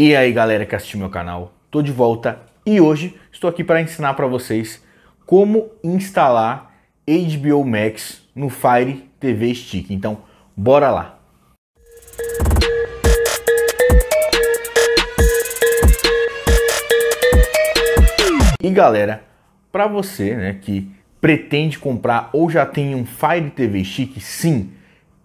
E aí galera que assistiu meu canal, tô de volta e hoje estou aqui para ensinar para vocês como instalar HBO Max no Fire TV Stick. Então, bora lá! E galera, para você né, que pretende comprar ou já tem um Fire TV Stick, sim,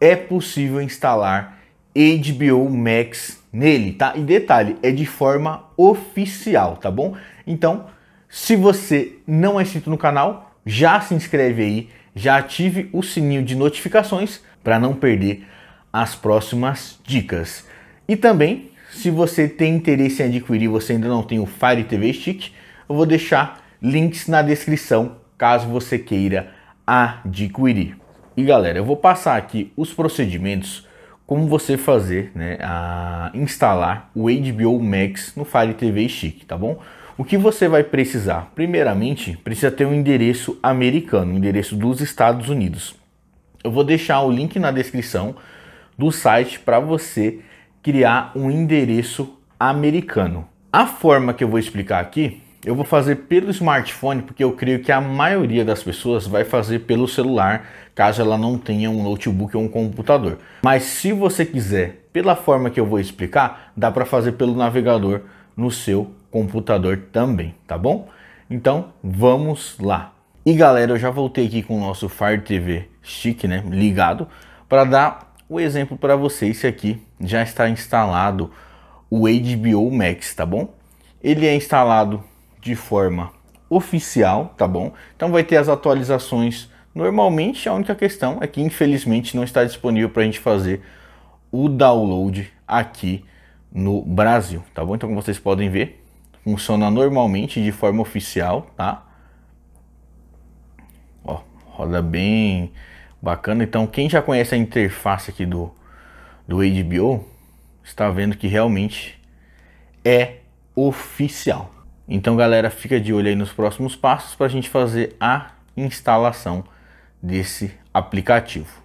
é possível instalar HBO Max nele, tá? E detalhe, é de forma oficial, tá bom? Então, se você não é inscrito no canal, já se inscreve aí, já ative o sininho de notificações para não perder as próximas dicas. E também, se você tem interesse em adquirir, você ainda não tem o Fire TV Stick, eu vou deixar links na descrição caso você queira adquirir. E galera, eu vou passar aqui os procedimentos como você fazer, né, a instalar o HBO Max no Fire TV Stick, tá bom? O que você vai precisar? Primeiramente, precisa ter um endereço americano, um endereço dos Estados Unidos. Eu vou deixar o link na descrição do site para você criar um endereço americano. A forma que eu vou explicar aqui eu vou fazer pelo smartphone porque eu creio que a maioria das pessoas vai fazer pelo celular, caso ela não tenha um notebook ou um computador. Mas se você quiser, pela forma que eu vou explicar, dá para fazer pelo navegador no seu computador também, tá bom? Então, vamos lá. E galera, eu já voltei aqui com o nosso Fire TV chique, né, ligado, para dar o exemplo para vocês se aqui já está instalado o HBO Max, tá bom? Ele é instalado de forma oficial, tá bom? Então vai ter as atualizações normalmente. A única questão é que infelizmente não está disponível para a gente fazer o download aqui no Brasil, tá bom? Então como vocês podem ver, funciona normalmente de forma oficial, tá? Ó, roda bem bacana. Então quem já conhece a interface aqui do do HBO está vendo que realmente é oficial, então, galera, fica de olho aí nos próximos passos para a gente fazer a instalação desse aplicativo.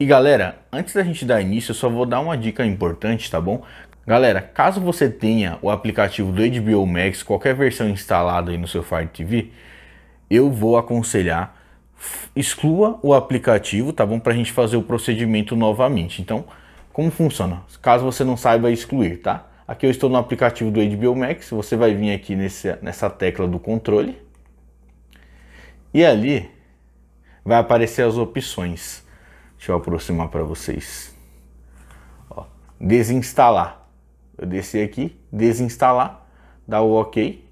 E galera, antes da gente dar início, eu só vou dar uma dica importante, tá bom? Galera, caso você tenha o aplicativo do HBO Max, qualquer versão instalada aí no seu Fire TV, eu vou aconselhar exclua o aplicativo, tá bom? Para a gente fazer o procedimento novamente. Então, como funciona? Caso você não saiba excluir, tá? Aqui eu estou no aplicativo do HBO Max, você vai vir aqui nesse, nessa tecla do controle. E ali vai aparecer as opções. Deixa eu aproximar para vocês. Ó, desinstalar. Eu desci aqui, desinstalar, dá o OK.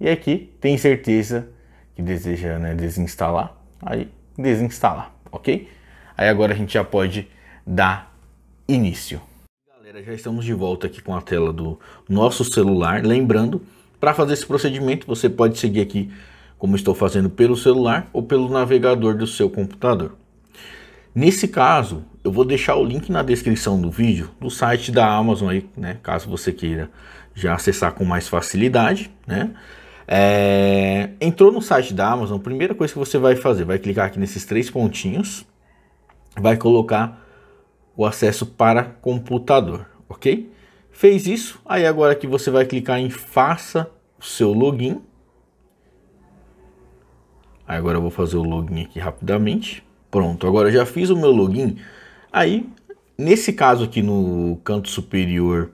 E aqui tem certeza que deseja né, desinstalar. Aí desinstalar, ok? Aí agora a gente já pode dar início. Galera, já estamos de volta aqui com a tela do nosso celular. Lembrando, para fazer esse procedimento, você pode seguir aqui como estou fazendo pelo celular ou pelo navegador do seu computador. Nesse caso, eu vou deixar o link na descrição do vídeo do site da Amazon aí, né? Caso você queira já acessar com mais facilidade, né? É... Entrou no site da Amazon, primeira coisa que você vai fazer, vai clicar aqui nesses três pontinhos, vai colocar o acesso para computador, ok? Fez isso, aí agora que você vai clicar em faça o seu login. Aí agora eu vou fazer o login aqui rapidamente. Pronto, agora eu já fiz o meu login. Aí, nesse caso aqui no canto superior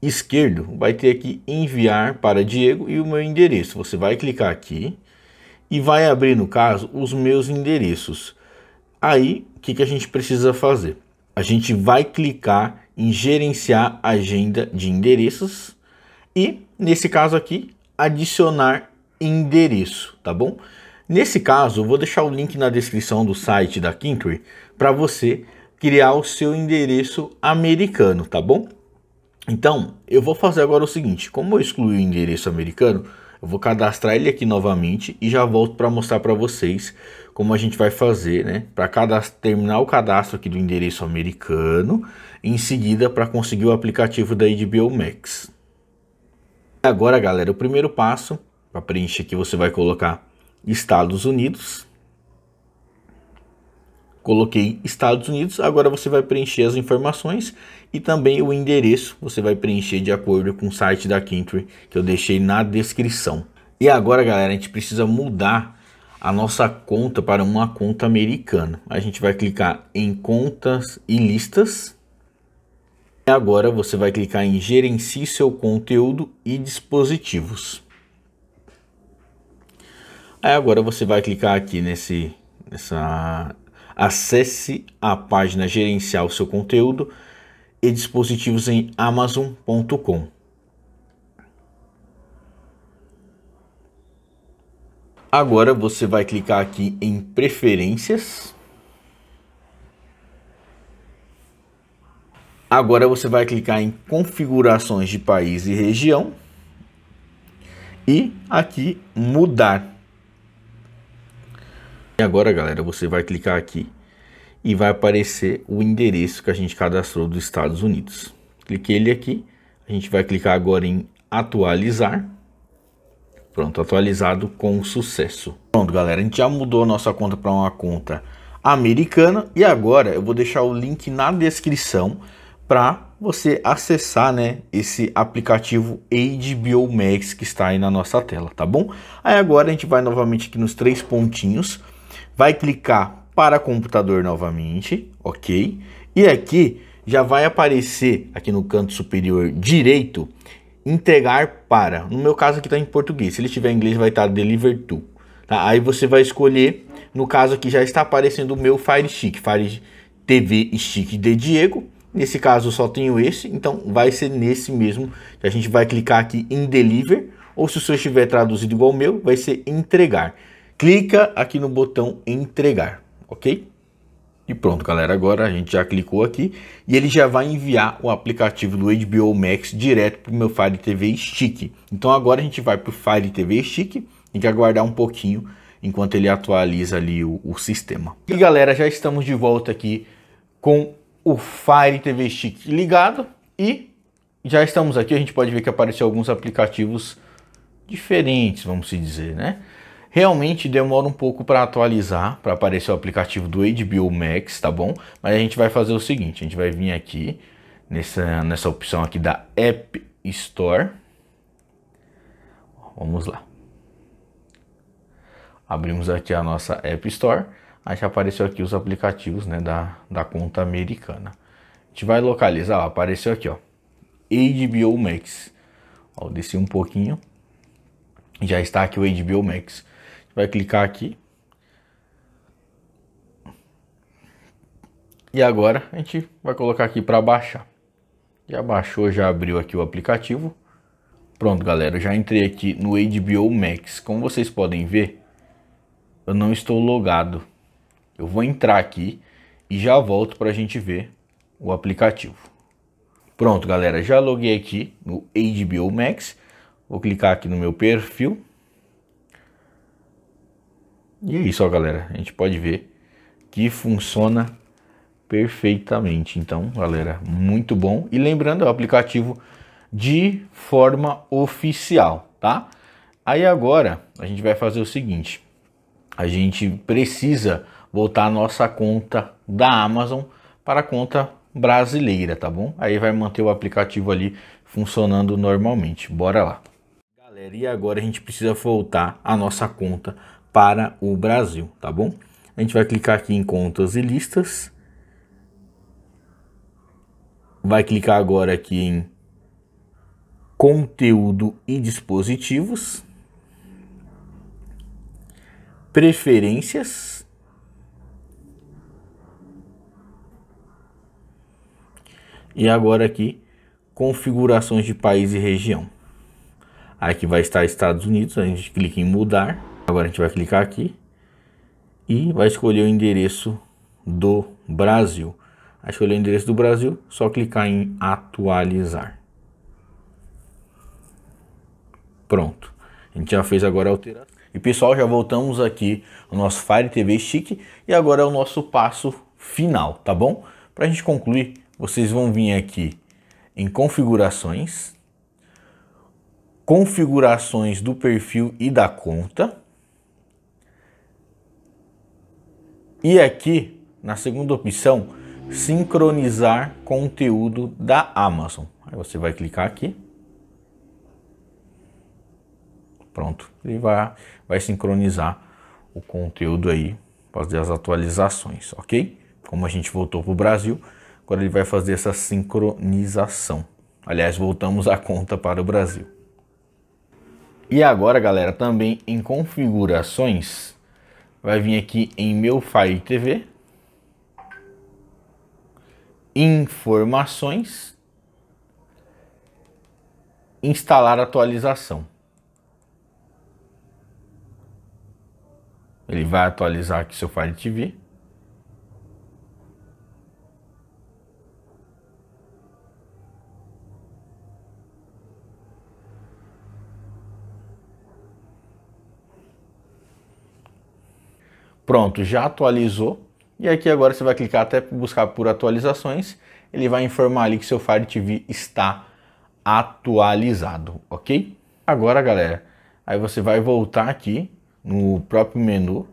esquerdo, vai ter aqui enviar para Diego e o meu endereço. Você vai clicar aqui e vai abrir, no caso, os meus endereços. Aí, o que, que a gente precisa fazer? a gente vai clicar em gerenciar agenda de endereços e, nesse caso aqui, adicionar endereço, tá bom? Nesse caso, vou deixar o link na descrição do site da Kintry para você criar o seu endereço americano, tá bom? Então, eu vou fazer agora o seguinte, como eu excluí o endereço americano, eu vou cadastrar ele aqui novamente e já volto para mostrar para vocês como a gente vai fazer, né? Para terminar o cadastro aqui do endereço americano, em seguida para conseguir o aplicativo da HBO Max. Agora, galera, o primeiro passo para preencher aqui você vai colocar Estados Unidos. Coloquei Estados Unidos, agora você vai preencher as informações e também o endereço você vai preencher de acordo com o site da Country que eu deixei na descrição. E agora, galera, a gente precisa mudar a nossa conta para uma conta americana. A gente vai clicar em contas e listas. E agora você vai clicar em gerencie seu conteúdo e dispositivos. Aí agora você vai clicar aqui nesse nessa acesse a página o seu conteúdo e dispositivos em amazon.com. Agora você vai clicar aqui em preferências. Agora você vai clicar em configurações de país e região. E aqui mudar. E agora, galera, você vai clicar aqui e vai aparecer o endereço que a gente cadastrou dos Estados Unidos. Cliquei ele aqui. A gente vai clicar agora em atualizar. Pronto, atualizado com sucesso. Pronto, galera, a gente já mudou a nossa conta para uma conta americana e agora eu vou deixar o link na descrição para você acessar, né, esse aplicativo HBO Max que está aí na nossa tela, tá bom? Aí agora a gente vai novamente aqui nos três pontinhos, vai clicar para computador novamente, ok? E aqui já vai aparecer aqui no canto superior direito entregar para. No meu caso aqui está em português. Se ele tiver em inglês vai estar tá deliver to. Tá? Aí você vai escolher, no caso aqui já está aparecendo o meu Fire Stick, Fire TV Stick de Diego. Nesse caso só tenho esse, então vai ser nesse mesmo. A gente vai clicar aqui em deliver, ou se o seu estiver traduzido igual o meu, vai ser entregar. Clica aqui no botão entregar, ok? E pronto, galera, agora a gente já clicou aqui e ele já vai enviar o aplicativo do HBO Max direto para o meu Fire TV Stick. Então agora a gente vai para o Fire TV Stick, e que aguardar um pouquinho enquanto ele atualiza ali o, o sistema. E galera, já estamos de volta aqui com o Fire TV Stick ligado e já estamos aqui, a gente pode ver que apareceu alguns aplicativos diferentes, vamos se dizer, né? Realmente demora um pouco para atualizar, para aparecer o aplicativo do HBO Max, tá bom? Mas a gente vai fazer o seguinte, a gente vai vir aqui nessa, nessa opção aqui da App Store. Vamos lá. Abrimos aqui a nossa App Store. Aí já apareceu aqui os aplicativos né, da, da conta americana. A gente vai localizar, ó, apareceu aqui, ó. HBO Max. Ó, desci um pouquinho. Já está aqui o HBO Max. Vai clicar aqui. E agora a gente vai colocar aqui para baixar. Já baixou, já abriu aqui o aplicativo. Pronto, galera, já entrei aqui no HBO Max. Como vocês podem ver, eu não estou logado. Eu vou entrar aqui e já volto para a gente ver o aplicativo. Pronto, galera, já loguei aqui no HBO Max. Vou clicar aqui no meu perfil. E é isso, ó, galera. A gente pode ver que funciona perfeitamente. Então, galera, muito bom. E lembrando, é o aplicativo de forma oficial, tá? Aí agora a gente vai fazer o seguinte: a gente precisa voltar a nossa conta da Amazon para a conta brasileira, tá bom? Aí vai manter o aplicativo ali funcionando normalmente. Bora lá. Galera, e agora a gente precisa voltar a nossa conta para o Brasil, tá bom? A gente vai clicar aqui em contas e listas. Vai clicar agora aqui em conteúdo e dispositivos. Preferências. E agora aqui, configurações de país e região. Aqui vai estar Estados Unidos, a gente clica em mudar. Agora a gente vai clicar aqui e vai escolher o endereço do Brasil. Vai escolher o endereço do Brasil, só clicar em atualizar. Pronto. A gente já fez agora a alteração. E pessoal, já voltamos aqui no nosso Fire TV Stick e agora é o nosso passo final, tá bom? Para a gente concluir, vocês vão vir aqui em configurações, configurações do perfil e da conta. E aqui, na segunda opção, sincronizar conteúdo da Amazon. Aí você vai clicar aqui. Pronto, ele vai, vai sincronizar o conteúdo aí, fazer as atualizações, ok? Como a gente voltou para o Brasil, agora ele vai fazer essa sincronização. Aliás, voltamos a conta para o Brasil. E agora, galera, também em configurações, vai vir aqui em meu Fire TV, informações, instalar atualização. Ele vai atualizar aqui seu Fire TV. Pronto, já atualizou. E aqui agora você vai clicar até buscar por atualizações. Ele vai informar ali que seu Fire TV está atualizado, ok? Agora, galera, aí você vai voltar aqui no próprio menu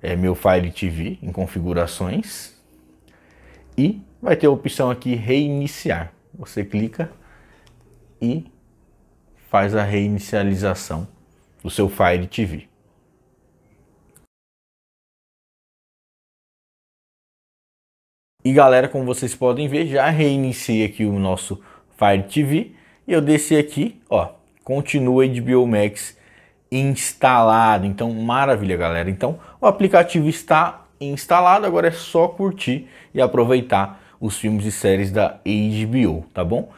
é, Meu Fire TV, em configurações. E vai ter a opção aqui reiniciar. Você clica e faz a reinicialização do seu Fire TV. E galera, como vocês podem ver, já reiniciei aqui o nosso Fire TV. E eu desci aqui, ó, continua HBO Max instalado. Então, maravilha, galera. Então, o aplicativo está instalado, agora é só curtir e aproveitar os filmes e séries da HBO, tá bom?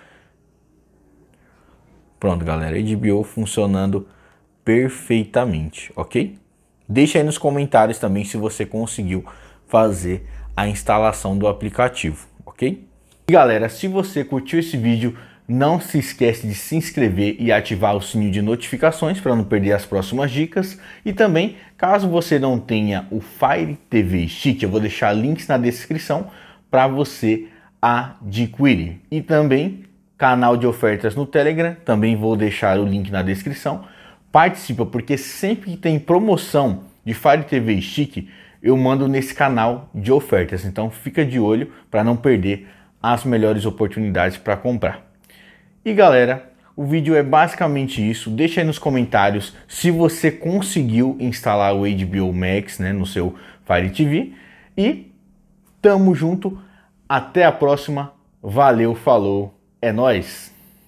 Pronto, galera, HBO funcionando perfeitamente, ok? Deixa aí nos comentários também se você conseguiu fazer a instalação do aplicativo, ok? E galera, se você curtiu esse vídeo, não se esquece de se inscrever e ativar o sininho de notificações para não perder as próximas dicas. E também, caso você não tenha o Fire TV Stick, eu vou deixar links na descrição para você adquirir. E também, canal de ofertas no Telegram, também vou deixar o link na descrição. Participa, porque sempre que tem promoção de Fire TV Stick, eu mando nesse canal de ofertas. Então fica de olho para não perder as melhores oportunidades para comprar. E galera, o vídeo é basicamente isso. Deixa aí nos comentários se você conseguiu instalar o HBO Max né, no seu Fire TV. E tamo junto. Até a próxima. Valeu, falou. É nós.